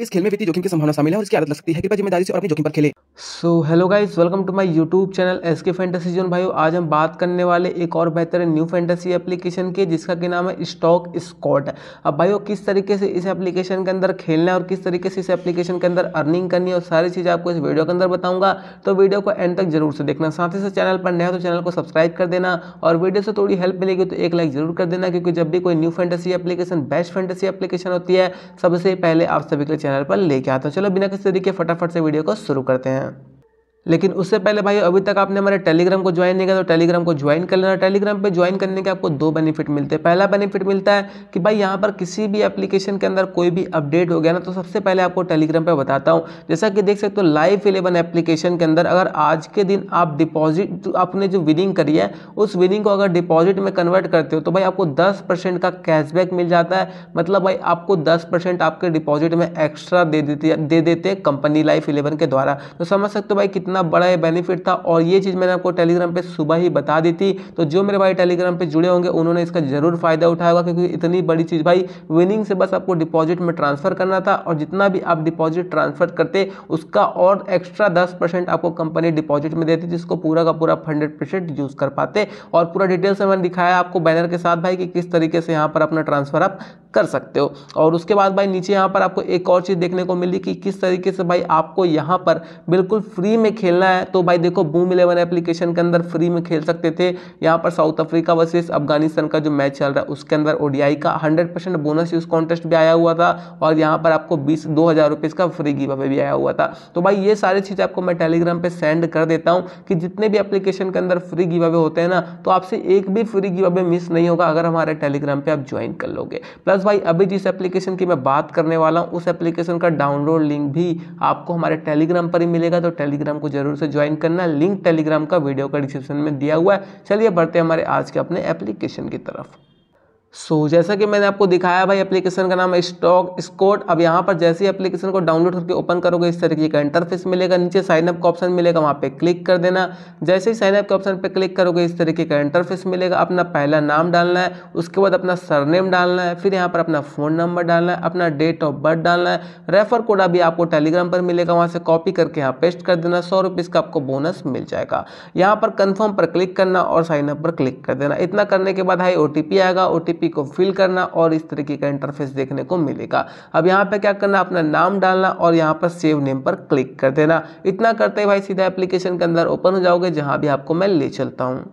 इस खेल में वित्तीय जोखिम की संभावना शामिल है और इसकी आदत लग सकती है कृपया जिम्मेदारी से और अपने जोखिम पर खेले so hello guys welcome to my YouTube channel S K fantasy zone भाई आज हम बात करने वाले एक और बेहतर न्यू फैंटेसी एप्लीकेशन के जिसका के नाम है स्टॉक स्कॉट अब भाई किस तरीके से इस एप्लीकेशन के अंदर खेलना है और किस तरीके से इस एप्लीकेशन के अंदर अर्निंग करनी है और सारी चीज़ें आपको इस वीडियो के अंदर बताऊंगा तो वीडियो को एंड तक जरूर से देखना साथ ही साथ चैनल पर नया तो चैनल को सब्सक्राइब कर देना और वीडियो से थोड़ी हेल्प मिलेगी तो एक लाइक जरूर कर देना क्योंकि जब भी कोई new fantasy application best fantasy application होती है सबसे पहले आप सभी चैनल पर लेके आता हूँ चलो बिना किसी तरीके फटाफट से वीडियो को शुरू करते हैं लेकिन उससे पहले भाई अभी तक आपने हमारे टेलीग्राम को ज्वाइन नहीं किया तो टेलीग्राम को ज्वाइन कर लेना टेलीग्राम पे ज्वाइन करने के आपको दो बेनिफिट मिलते हैं पहला बेनिफिट मिलता है कि भाई यहाँ पर किसी भी एप्लीकेशन के अंदर कोई भी अपडेट हो गया ना तो सबसे पहले आपको टेलीग्राम पर बताता हूँ जैसा कि देख सकते हो लाइफ इलेवन एप्लीकेशन के अंदर अगर आज के दिन आप डिपॉजिट आपने जो विनिंग करी है उस विनिंग को अगर डिपॉजिट में कन्वर्ट करते हो तो भाई आपको दस का कैशबैक मिल जाता है मतलब भाई आपको दस आपके डिपॉजिट में एक्स्ट्रा दे देते दे देते कंपनी लाइफ इलेवन के द्वारा तो समझ सकते हो भाई कितना कितना बड़ा ये बेनिफिट था और ये चीज़ मैंने आपको टेलीग्राम पे सुबह ही बता दी थी तो जो मेरे भाई टेलीग्राम पे जुड़े होंगे उन्होंने इसका जरूर फायदा उठाया होगा क्योंकि इतनी बड़ी चीज़ भाई विनिंग से बस आपको डिपॉजिट में ट्रांसफ़र करना था और जितना भी आप डिपॉजिट ट्रांसफ़र करते उसका और एक्स्ट्रा दस आपको कंपनी डिपॉजिट में देती जिसको पूरा का पूरा हंड्रेड यूज़ कर पाते और पूरा डिटेल्स मैंने दिखाया आपको बैनर के साथ भाई कि किस तरीके से यहाँ पर अपना ट्रांसफ़र आप कर सकते हो और उसके बाद भाई नीचे यहाँ पर आपको एक और चीज़ देखने को मिली कि किस तरीके से भाई आपको यहाँ पर बिल्कुल फ्री में खेलना है तो भाई देखो बूम इलेवन एप्लीकेशन के अंदर फ्री में खेल सकते थे यहाँ पर साउथ अफ्रीका वर्सेज अफगानिस्तान का जो मैच चल रहा है उसके अंदर ओडीआई का hundred percent bonus use contest भी आया हुआ था और यहाँ पर आपको बीस दो हज़ार का फ्री गिव भी आया हुआ था तो भाई ये सारी चीज़ आपको मैं टेलीग्राम पर सेंड कर देता हूँ कि जितने भी एप्लीकेशन के अंदर फ्री गिव होते हैं ना तो आपसे एक भी फ्री गिव मिस नहीं होगा अगर हमारे टेलीग्राम पर आप ज्वाइन कर लोगे प्लस बस भाई अभी जिस एप्लीकेशन की मैं बात करने वाला हूँ उस एप्लीकेशन का डाउनलोड लिंक भी आपको हमारे टेलीग्राम पर ही मिलेगा तो टेलीग्राम को जरूर से ज्वाइन करना लिंक टेलीग्राम का वीडियो का डिस्क्रिप्शन में दिया हुआ है चलिए बढ़ते हमारे आज के अपने एप्लीकेशन की तरफ सो so, जैसा कि मैंने आपको दिखाया भाई एप्लीकेशन का नाम है स्टॉक स्कोट अब यहाँ पर जैसे ही एप्लीकेशन को डाउनलोड करके ओपन करोगे इस तरीके का इंटरफेस मिलेगा नीचे साइनअप का ऑप्शन मिलेगा वहाँ पे क्लिक कर देना जैसे ही साइनअप के ऑप्शन पे क्लिक करोगे इस तरीके का इंटरफेस मिलेगा अपना पहला नाम डालना है उसके बाद अपना सरनेम डालना है फिर यहाँ पर अपना फ़ोन नंबर डालना है अपना डेट ऑफ बर्थ डालना है रेफर कोड अभी आपको टेलीग्राम पर मिलेगा वहाँ से कॉपी करके यहाँ पेस्ट कर देना सौ का आपको बोनस मिल जाएगा यहाँ पर कन्फर्म पर क्लिक करना और साइनअप पर क्लिक कर देना इतना करने के बाद हाई ओ आएगा ओ ओटीपी को फिल करना और इस तरीके का इंटरफेस देखने को मिलेगा अब यहाँ पर क्या करना अपना नाम डालना और यहाँ पर सेव नेम पर क्लिक कर देना इतना करते भाई सीधा एप्लीकेशन के अंदर ओपन हो जाओगे जहाँ भी आपको मैं ले चलता हूँ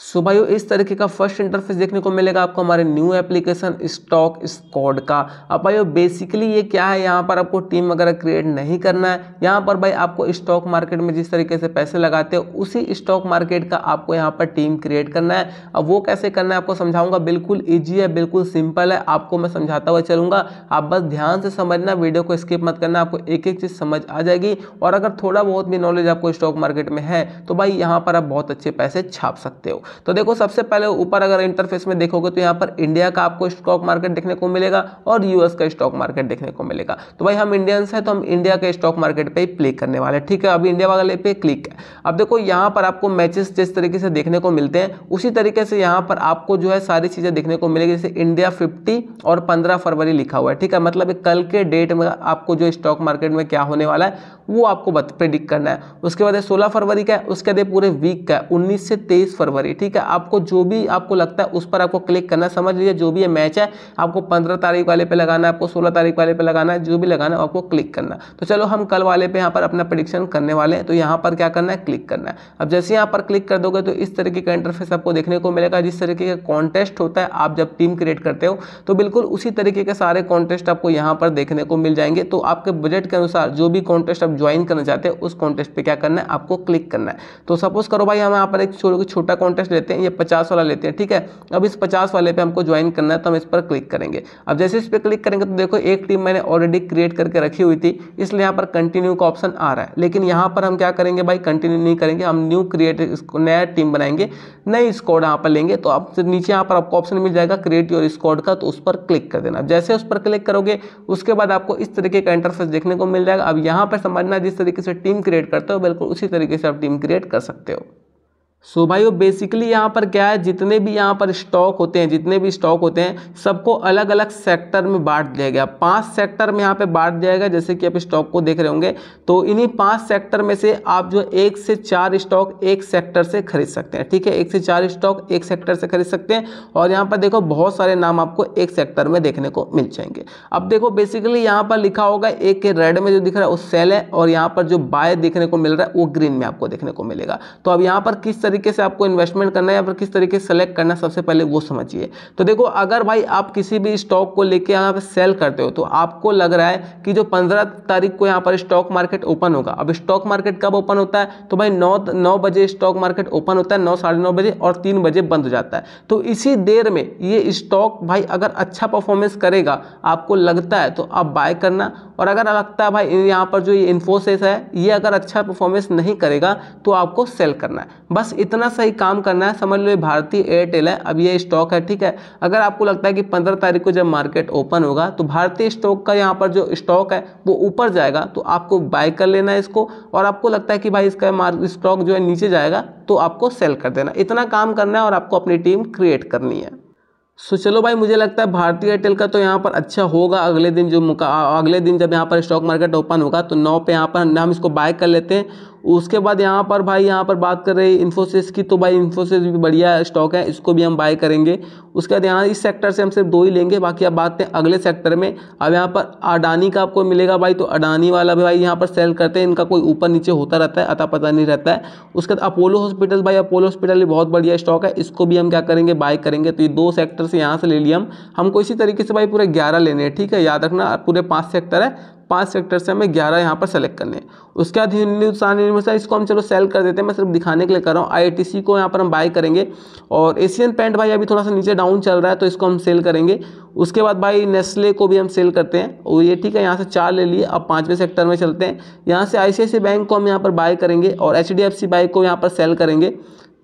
सुबह यू इस तरीके का फर्स्ट इंटरफेस देखने को मिलेगा आपको हमारे न्यू एप्लीकेशन स्टॉक स्कॉड का अब भाई बेसिकली ये क्या है यहाँ पर आपको टीम वगैरह क्रिएट नहीं करना है यहाँ पर भाई आपको स्टॉक मार्केट में जिस तरीके से पैसे लगाते हो उसी स्टॉक मार्केट का आपको यहाँ पर टीम क्रिएट करना है अब वो कैसे करना है आपको समझाऊंगा बिल्कुल ईजी है बिल्कुल सिंपल है आपको मैं समझाता हुआ चलूंगा आप बस ध्यान से समझना वीडियो को स्किप मत करना आपको एक एक चीज़ समझ आ जाएगी और अगर थोड़ा बहुत भी नॉलेज आपको स्टॉक मार्केट में है तो भाई यहाँ पर आप बहुत अच्छे पैसे छाप सकते हो तो देखो सबसे पहले ऊपर अगर इंटरफेस में देखोगे तो यहाँ पर इंडिया का आपको स्टॉक मार्केट देखने को मिलेगा और यूएस का स्टॉक मार्केट देखने को मिलेगा तो भाई हम इंडियंस हैं तो हम इंडिया के स्टॉक मार्केट पर ही क्लिक करने वाले ठीक है अभी इंडिया वाले पे क्लिक है अब देखो यहाँ पर आपको मैचेस जिस तरीके से देखने को मिलते हैं उसी तरीके से यहाँ पर आपको जो है सारी चीज़ें देखने को मिलेगी जैसे इंडिया फिफ्टी और पंद्रह फरवरी लिखा हुआ है ठीक है मतलब कल के डेट में आपको जो स्टॉक मार्केट में क्या होने वाला है वो आपको प्रेडिक्ट करना है उसके बाद सोलह फरवरी का है उसके बाद पूरे वीक का है उन्नीस से तेईस फरवरी पे ठीक है आपको जो भी आपको लगता है उस पर आपको क्लिक करना समझ लीजिए जो भी ये मैच है आपको पंद्रह तारीख वाले पे लगाना है आपको सोलह तारीख वाले पे लगाना है जो भी लगाना है आपको क्लिक करना तो चलो हम कल वाले पे यहाँ पर अपना प्रडिक्शन करने वाले हैं तो यहाँ पर क्या करना है क्लिक करना है अब जैसे यहाँ पर क्लिक कर दोगे तो इस तरीके का इंटरफेस आपको देखने को मिलेगा जिस तरीके का कॉन्टेस्ट होता है आप जब टीम क्रिएट करते हो तो बिल्कुल उसी तरीके के सारे कॉन्टेस्ट आपको यहाँ पर देखने को मिल जाएंगे तो आपके बजट के अनुसार जो भी कॉन्टेस्ट आप ज्वाइन करना चाहते हो उस कॉन्टेस्ट पर क्या करना है आपको क्लिक करना है तो सपोज करो भाई हम यहाँ पर एक छोटा कॉन्टेस्ट टेस्ट लेते हैं ये पचास वाला लेते हैं ठीक है अब इस पचास वाले पे हमको ज्वाइन करना है तो हम इस पर क्लिक करेंगे अब जैसे इस पर क्लिक करेंगे तो देखो एक टीम मैंने ऑलरेडी क्रिएट करके रखी हुई थी इसलिए यहाँ पर कंटिन्यू का ऑप्शन आ रहा है लेकिन यहाँ पर हम क्या करेंगे भाई कंटिन्यू नहीं करेंगे हम न्यू क्रिएट नया टीम बनाएंगे नई स्कॉड यहाँ पर लेंगे तो आप नीचे यहाँ पर आपको ऑप्शन मिल जाएगा क्रिएट योर स्कॉड का तो उस पर क्लिक कर देना जैसे उस पर क्लिक करोगे उसके बाद आपको इस तरीके का इंटरफेस देखने को मिल जाएगा अब यहाँ पर समझना जिस तरीके से टीम क्रिएट करते हो बिल्कुल उसी तरीके से आप टीम क्रिएट कर सकते हो सो भाई वो बेसिकली यहाँ पर क्या है जितने भी यहाँ पर स्टॉक होते हैं जितने भी स्टॉक होते हैं सबको अलग अलग सेक्टर में बांट दिया गया पांच सेक्टर में यहाँ पे बांट दिया गया जैसे कि आप स्टॉक को देख रहे होंगे तो इन्हीं पांच सेक्टर में से आप जो एक से चार स्टॉक एक सेक्टर से खरीद सकते हैं ठीक है एक से चार स्टॉक एक सेक्टर से खरीद सकते हैं और यहाँ पर देखो बहुत सारे नाम आपको एक सेक्टर में देखने को मिल जाएंगे अब देखो बेसिकली यहाँ पर लिखा होगा एक के रेड में जो दिख रहा है वो सेल है और यहाँ पर जो बाय देखने को मिल रहा है वो ग्रीन में आपको देखने को मिलेगा तो अब यहाँ पर किस तरीके से आपको इन्वेस्टमेंट करना है या फिर किस तरीके से सेलेक्ट करना सबसे पहले वो समझिए तो देखो अगर भाई आप किसी भी स्टॉक को लेके यहाँ पर सेल करते हो तो आपको लग रहा है कि जो पंद्रह तारीख को यहाँ पर स्टॉक मार्केट ओपन होगा अब स्टॉक मार्केट कब ओपन होता है तो भाई नौ नौ बजे स्टॉक मार्केट ओपन होता है नौ साढ़े नौ बजे और तीन बजे बंद हो जाता है तो इसी देर में ये स्टॉक भाई अगर अच्छा परफॉर्मेंस करेगा आपको लगता है तो आप बाय करना और अगर लगता है भाई यहाँ पर जो ये इन्फोसिस है ये अगर अच्छा परफॉर्मेंस नहीं करेगा तो आपको सेल करना है बस इतना सही काम करना है समझ लो ये भारतीय एयरटेल है अब ये स्टॉक है ठीक है अगर आपको लगता है कि पंद्रह तारीख को जब मार्केट ओपन होगा तो भारतीय स्टॉक का यहाँ पर जो स्टॉक है वो ऊपर जाएगा तो आपको बाय कर लेना है इसको और आपको लगता है कि भाई इसका स्टॉक जो है नीचे जाएगा तो आपको सेल कर देना इतना काम करना है और आपको अपनी टीम क्रिएट करनी है सो so, चलो भाई मुझे लगता है भारतीय एयरटेल का तो यहाँ पर अच्छा होगा अगले दिन जो मुका अगले दिन जब यहाँ पर स्टॉक मार्केट ओपन होगा तो नौ पे यहाँ पर हम इसको बाय कर लेते हैं उसके बाद यहाँ पर भाई यहाँ पर बात कर रहे हैं इन्फोसिस की तो भाई इन्फोसिस भी बढ़िया स्टॉक है इसको भी हम बाय करेंगे उसके बाद यहाँ इस सेक्टर से हम सिर्फ दो ही लेंगे बाकी अब बात हैं अगले सेक्टर में अब यहाँ पर अडानी का आपको मिलेगा भाई तो अडानी वाला भी भाई यहाँ पर सेल करते हैं इनका कोई ऊपर नीचे होता रहता है अता पता नहीं रहता है उसके बाद अपोलो हॉस्पिटल भाई अपोलो हॉस्पिटल भी बहुत बढ़िया स्टॉक है इसको भी हम क्या करेंगे बाय करेंगे तो ये दो सेक्टर से यहाँ से ले लिया हम हमको इसी तरीके से भाई पूरे ग्यारह लेने हैं ठीक है याद रखना पूरे पाँच सेक्टर है पांच सेक्टर से हमें ग्यारह यहाँ पर सेलेक्ट करने हैं उसके बाद हिंदुस्तान यूनिवर्सल इसको हम चलो सेल कर देते हैं मैं सिर्फ दिखाने के लिए कर रहा हूँ आई को यहाँ पर हम बाय करेंगे और एशियन पेंट भाई अभी थोड़ा सा नीचे डाउन चल रहा है तो इसको हम सेल करेंगे उसके बाद भाई नेस्ले को भी हम सेल करते हैं और ये ठीक है यहाँ से चार ले लिए अब पाँचवें सेक्टर में चलते हैं यहाँ से आई बैंक को हम यहाँ पर बाय करेंगे और एच बाइक को यहाँ पर सेल करेंगे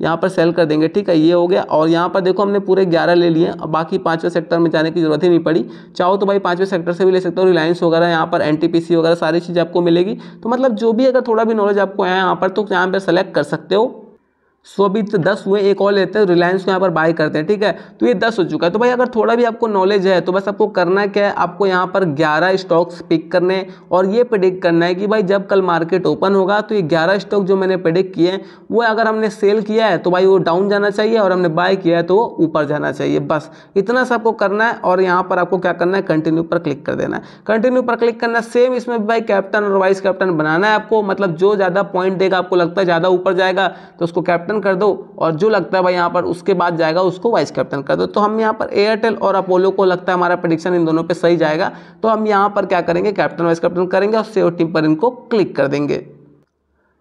यहाँ पर सेल कर देंगे ठीक है ये हो गया और यहाँ पर देखो हमने पूरे ग्यारह ले लिए अब बाकी पाँचवें सेक्टर में जाने की जरूरत ही नहीं पड़ी चाहो तो भाई पाँचवें सेक्टर से भी ले सकते हो रिलायंस वगैरह यहाँ पर एन वगैरह सारी चीज़ें आपको मिलेगी तो मतलब जो भी अगर थोड़ा भी नॉलेज आपको है यहाँ पर तो यहाँ पर सेलेक्ट कर सकते हो सो अभी तो दस हुए एक और लेते हैं रिलायंस को यहाँ पर बाय करते हैं ठीक है तो ये दस हो चुका है तो भाई अगर थोड़ा भी आपको नॉलेज है तो बस आपको करना क्या है आपको यहाँ पर ग्यारह स्टॉक्स पिक करने और ये प्रिडिक्ट करना है कि भाई जब कल मार्केट ओपन होगा तो ये ग्यारह स्टॉक जो मैंने प्रिडिक्ट किए हैं वो अगर हमने सेल किया है तो भाई वो डाउन जाना चाहिए और हमने बाय किया है तो ऊपर जाना चाहिए बस इतना सा आपको करना है और यहाँ पर आपको क्या करना है कंटिन्यू पर क्लिक कर देना है कंटिन्यू पर क्लिक करना सेम इसमें भाई कैप्टन और वाइस कैप्टन बनाना है आपको मतलब जो ज़्यादा पॉइंट देगा आपको लगता है ज़्यादा ऊपर जाएगा तो उसको कैप्टन कैप्टन कर दो और जो लगता है भाई यहाँ पर उसके बाद जाएगा उसको वाइस कैप्टन कर दो तो हम यहाँ पर एयरटेल और अपोलो को लगता है हमारा प्रडिक्शन इन दोनों पर सही जाएगा तो हम यहाँ पर क्या करेंगे कैप्टन वाइस कैप्टन करेंगे और सेव टीम पर इनको क्लिक कर देंगे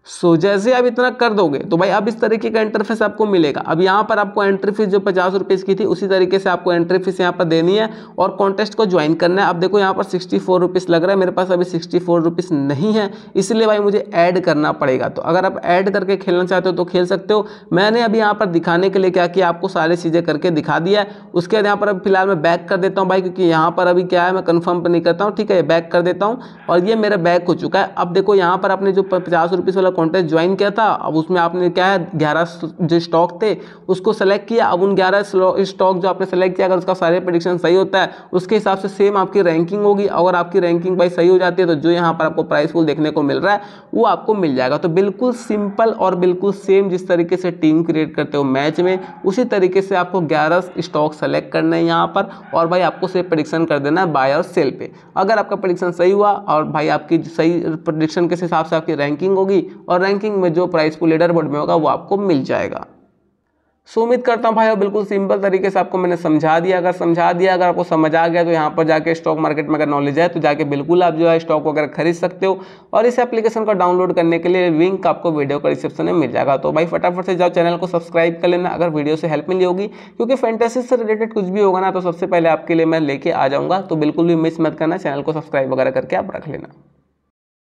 सो so, जैसे आप इतना कर दोगे तो भाई अब इस तरीके का एंट्री आपको मिलेगा अब यहाँ पर आपको एंट्री फीस जो पचास रुपीज़ की थी उसी तरीके से आपको एंट्री फीस यहाँ पर देनी है और कॉन्टेस्ट को ज्वाइन करना है अब देखो यहाँ पर सिक्सटी फोर रुपीज़ लग रहा है मेरे पास अभी सिक्सटी फोर रुपीज़ नहीं है इसलिए भाई मुझे ऐड करना पड़ेगा तो अगर आप ऐड करके खेलना चाहते हो तो खेल सकते हो मैंने अभी यहाँ पर दिखाने के लिए क्या किया आपको सारी चीज़ें करके दिखा दिया है उसके बाद यहाँ पर अभी फिलहाल मैं बैक कर देता हूँ भाई क्योंकि यहाँ पर अभी क्या है मैं कन्फर्म नहीं करता हूँ ठीक है बैक कर देता हूँ और ये मेरा बैक हो चुका है अब देखो यहाँ पर आपने जो पचास वाला कॉन्टेस्ट ज्वाइन किया था अब उसमें आपने क्या है ग्यारह जो स्टॉक थे उसको सेलेक्ट किया अब उन ग्यारह स्टॉक जो आपने सेलेक्ट किया अगर उसका सारे प्रडिक्शन सही होता है उसके हिसाब से सेम आपकी रैंकिंग होगी अगर आपकी रैंकिंग भाई सही हो जाती है तो जो यहाँ पर आपको प्राइस फुल देखने को मिल रहा है वो आपको मिल जाएगा तो बिल्कुल सिंपल और बिल्कुल सेम जिस तरीके से टीम क्रिएट करते हो मैच में उसी तरीके से आपको ग्यारह स्टॉक सेलेक्ट करना है यहाँ पर और भाई आपको सिर्फ प्रडिक्शन कर देना है बाय और सेल पर अगर आपका प्रडिक्शन सही हुआ और भाई आपकी सही प्रडिक्शन के हिसाब से आपकी रैंकिंग होगी और रैंकिंग में जो प्राइस को लीडर बोर्ड में होगा वो आपको मिल जाएगा सो उम्मीद करता हूँ भाई और बिल्कुल सिंपल तरीके से आपको मैंने समझा दिया अगर समझा दिया अगर आपको समझ आ गया तो यहाँ पर जाके स्टॉक मार्केट में अगर नॉलेज है तो जाके बिल्कुल आप जो है स्टॉक वगैरह खरीद सकते हो और इस एप्लीकेशन को डाउनलोड करने के लिए लिंक आपको वीडियो का डिस्क्रिप्शन में मिल जाएगा तो भाई फटाफट से जाओ चैनल को सब्सक्राइब कर लेना अगर वीडियो से हेल्प मिली होगी क्योंकि फेंटेसी से रिलेटेड कुछ भी होगा ना तो सबसे पहले आपके लिए मैं लेके आ जाऊँगा तो बिल्कुल भी मिस मत करना चैनल को सब्सक्राइब वगैरह करके आप रख लेना